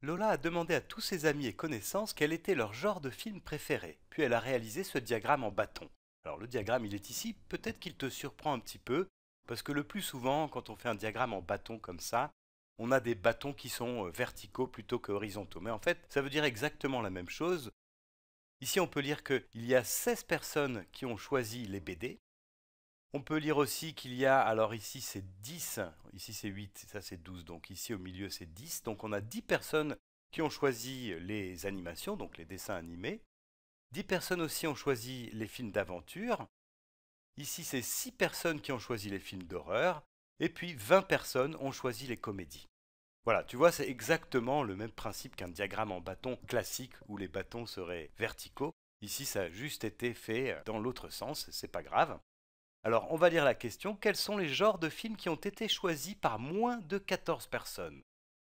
Lola a demandé à tous ses amis et connaissances quel était leur genre de film préféré, puis elle a réalisé ce diagramme en bâton. Alors le diagramme il est ici, peut-être qu'il te surprend un petit peu, parce que le plus souvent quand on fait un diagramme en bâton comme ça, on a des bâtons qui sont euh, verticaux plutôt que horizontaux. Mais en fait, ça veut dire exactement la même chose. Ici, on peut lire qu'il y a 16 personnes qui ont choisi les BD, on peut lire aussi qu'il y a, alors ici c'est 10, ici c'est 8, ça c'est 12, donc ici au milieu c'est 10. Donc on a 10 personnes qui ont choisi les animations, donc les dessins animés. 10 personnes aussi ont choisi les films d'aventure. Ici c'est 6 personnes qui ont choisi les films d'horreur. Et puis 20 personnes ont choisi les comédies. Voilà, tu vois, c'est exactement le même principe qu'un diagramme en bâton classique où les bâtons seraient verticaux. Ici, ça a juste été fait euh, dans l'autre sens, c'est pas grave. Alors, on va lire la question. Quels sont les genres de films qui ont été choisis par moins de 14 personnes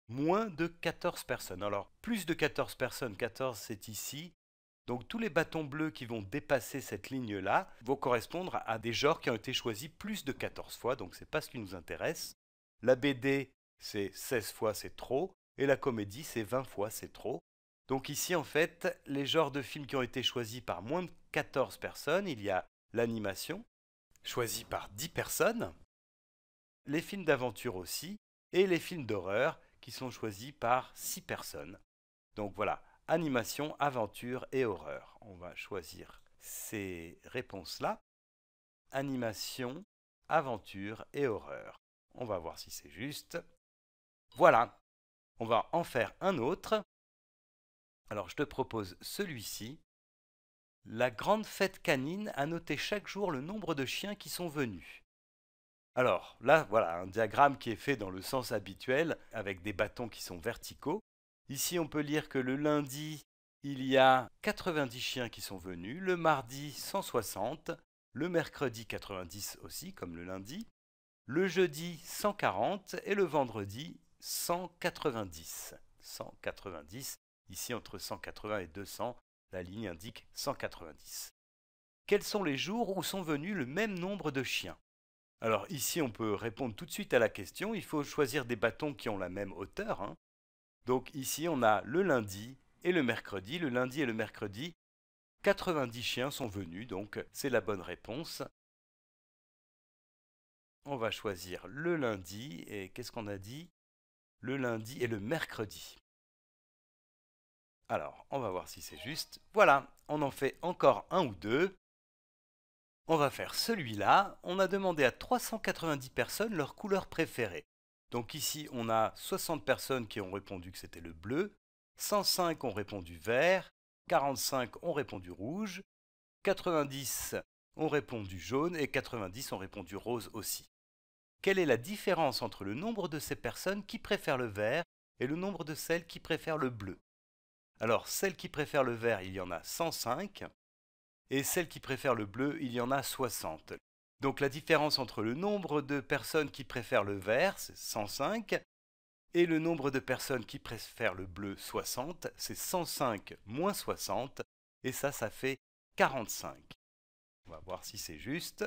Moins de 14 personnes. Alors, plus de 14 personnes, 14 c'est ici. Donc, tous les bâtons bleus qui vont dépasser cette ligne-là vont correspondre à des genres qui ont été choisis plus de 14 fois, donc c'est pas ce qui nous intéresse. La BD, c'est 16 fois, c'est trop. Et la comédie, c'est 20 fois, c'est trop. Donc ici, en fait, les genres de films qui ont été choisis par moins de 14 personnes, il y a l'animation, choisis par 10 personnes, les films d'aventure aussi, et les films d'horreur qui sont choisis par 6 personnes. Donc voilà, animation, aventure et horreur. On va choisir ces réponses-là. Animation, aventure et horreur. On va voir si c'est juste. Voilà, on va en faire un autre. Alors je te propose celui-ci. La grande fête canine a noté chaque jour le nombre de chiens qui sont venus. Alors là, voilà un diagramme qui est fait dans le sens habituel, avec des bâtons qui sont verticaux. Ici, on peut lire que le lundi, il y a 90 chiens qui sont venus, le mardi 160, le mercredi 90 aussi, comme le lundi, le jeudi 140 et le vendredi 190. 190, ici entre 180 et 200, la ligne indique 190. Quels sont les jours où sont venus le même nombre de chiens Alors ici, on peut répondre tout de suite à la question. Il faut choisir des bâtons qui ont la même hauteur. Hein. Donc ici, on a le lundi et le mercredi. Le lundi et le mercredi, 90 chiens sont venus, donc c'est la bonne réponse. On va choisir le lundi, et qu'est-ce qu'on a dit Le lundi et le mercredi. Alors, on va voir si c'est juste. Voilà, on en fait encore un ou deux. On va faire celui-là. On a demandé à 390 personnes leur couleur préférée. Donc ici, on a 60 personnes qui ont répondu que c'était le bleu, 105 ont répondu vert, 45 ont répondu rouge, 90 ont répondu jaune et 90 ont répondu rose aussi. Quelle est la différence entre le nombre de ces personnes qui préfèrent le vert et le nombre de celles qui préfèrent le bleu alors, celles qui préfèrent le vert, il y en a 105, et celles qui préfèrent le bleu, il y en a 60. Donc la différence entre le nombre de personnes qui préfèrent le vert, c'est 105, et le nombre de personnes qui préfèrent le bleu, 60, c'est 105 moins 60, et ça, ça fait 45. On va voir si c'est juste.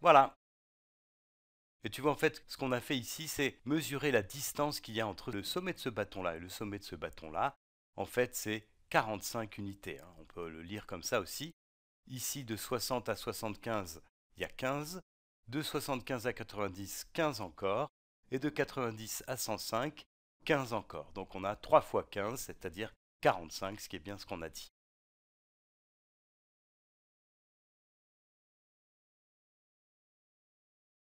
Voilà, et tu vois, en fait, ce qu'on a fait ici, c'est mesurer la distance qu'il y a entre le sommet de ce bâton-là et le sommet de ce bâton-là. En fait, c'est 45 unités. Hein. On peut le lire comme ça aussi. Ici, de 60 à 75, il y a 15. De 75 à 90, 15 encore. Et de 90 à 105, 15 encore. Donc on a 3 fois 15, c'est-à-dire 45, ce qui est bien ce qu'on a dit.